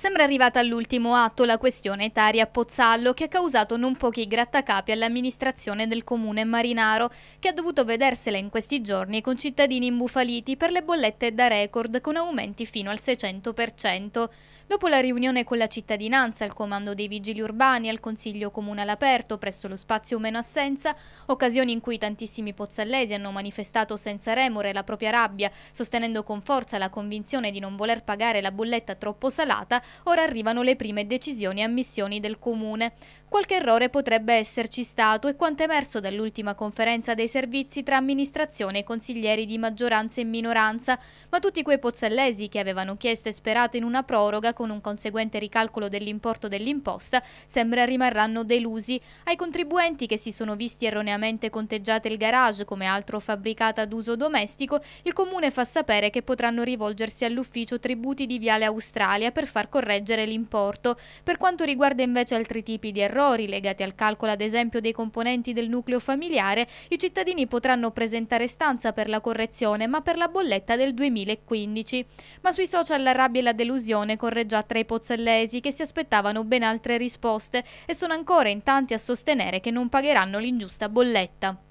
Sembra arrivata all'ultimo atto la questione Taria a Pozzallo che ha causato non pochi grattacapi all'amministrazione del comune marinaro che ha dovuto vedersela in questi giorni con cittadini imbufaliti per le bollette da record con aumenti fino al 600%. Dopo la riunione con la cittadinanza, il comando dei vigili urbani al consiglio comunale aperto presso lo spazio meno assenza, occasioni in cui tantissimi pozzallesi hanno manifestato senza remore la propria rabbia, sostenendo con forza la convinzione di non voler pagare la bolletta troppo salata, ora arrivano le prime decisioni e ammissioni del Comune. Qualche errore potrebbe esserci stato e quanto emerso dall'ultima conferenza dei servizi tra amministrazione e consiglieri di maggioranza e minoranza, ma tutti quei pozzellesi che avevano chiesto e sperato in una proroga con un conseguente ricalcolo dell'importo dell'imposta sembra rimarranno delusi. Ai contribuenti che si sono visti erroneamente conteggiate il garage come altro fabbricata d'uso domestico, il Comune fa sapere che potranno rivolgersi all'ufficio tributi di Viale Australia per far correggere l'importo. Per quanto riguarda invece altri tipi di errori, errori legati al calcolo ad esempio dei componenti del nucleo familiare, i cittadini potranno presentare stanza per la correzione ma per la bolletta del 2015. Ma sui social la rabbia e la delusione corre già tra i pozzellesi che si aspettavano ben altre risposte e sono ancora in tanti a sostenere che non pagheranno l'ingiusta bolletta.